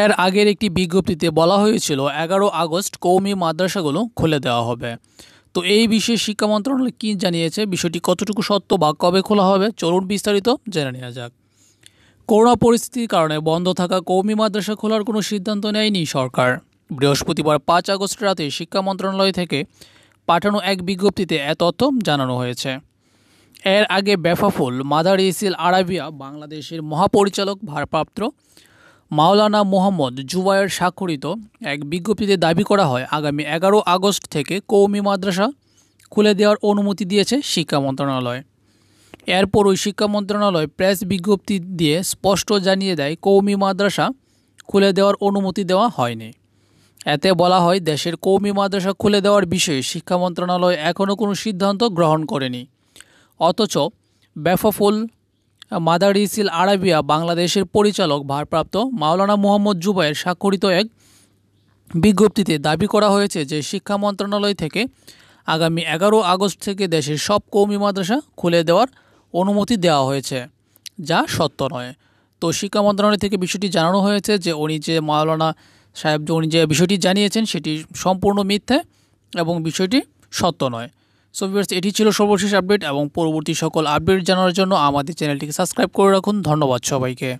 এর আগের একটি বিজ্ঞপ্তিতে বলা হয়েছিল এগারো আগস্ট কৌমি মাদ্রাসাগুলো খুলে দেওয়া হবে তো এই বিষয়ে শিক্ষা মন্ত্রণালয় কী জানিয়েছে বিষয়টি কতটুকু সত্য বা কবে খোলা হবে চলুন বিস্তারিত জেনে নেওয়া যাক করোনা পরিস্থিতির কারণে বন্ধ থাকা কৌমি মাদ্রাসা খোলার কোনো সিদ্ধান্ত নেয়নি সরকার বৃহস্পতিবার পাঁচ আগস্ট রাতে শিক্ষা মন্ত্রণালয় থেকে পাঠানো এক বিজ্ঞপ্তিতে এ তথ্য জানানো হয়েছে এর আগে বেফাফুল মাদার ইসিল আরাবিয়া বাংলাদেশের মহাপরিচালক ভারপ্রাপ্ত মাওলানা মোহাম্মদ জুবায়ের স্বাক্ষরিত এক বিজ্ঞপ্তিতে দাবি করা হয় আগামী এগারো আগস্ট থেকে কৌমি মাদ্রাসা খুলে দেওয়ার অনুমতি দিয়েছে শিক্ষা মন্ত্রণালয় এরপর ওই শিক্ষা মন্ত্রণালয় প্রেস বিজ্ঞপ্তি দিয়ে স্পষ্ট জানিয়ে দেয় কৌমি মাদ্রাসা খুলে দেওয়ার অনুমতি দেওয়া হয়নি এতে বলা হয় দেশের কৌমি মাদ্রাসা খুলে দেওয়ার বিষয়ে শিক্ষা মন্ত্রণালয় এখনও কোনো সিদ্ধান্ত গ্রহণ করেনি অথচ ব্যাফাফুল মাদার ইসিল আরাবিয়া বাংলাদেশের পরিচালক ভারপ্রাপ্ত মাওলানা মোহাম্মদ জুবাইয়ের স্বাক্ষরিত এক বিজ্ঞপ্তিতে দাবি করা হয়েছে যে শিক্ষা মন্ত্রণালয় থেকে আগামী এগারো আগস্ট থেকে দেশের সব কৌমি মাদ্রাসা খুলে দেওয়ার অনুমতি দেওয়া হয়েছে যা সত্য নয় তো শিক্ষা মন্ত্রণালয় থেকে বিষয়টি জানানো হয়েছে যে উনি যে মাওলানা সাহেব উনি যে বিষয়টি জানিয়েছেন সেটি সম্পূর্ণ মিথ্যে এবং বিষয়টি সত্য নয় সো ভিউয়ার্স এটি ছিল সর্বশেষ আপডেট এবং পরবর্তী সকল আপডেট জানার জন্য আমাদের চ্যানেলটিকে সাবস্ক্রাইব করে রাখুন ধন্যবাদ সবাইকে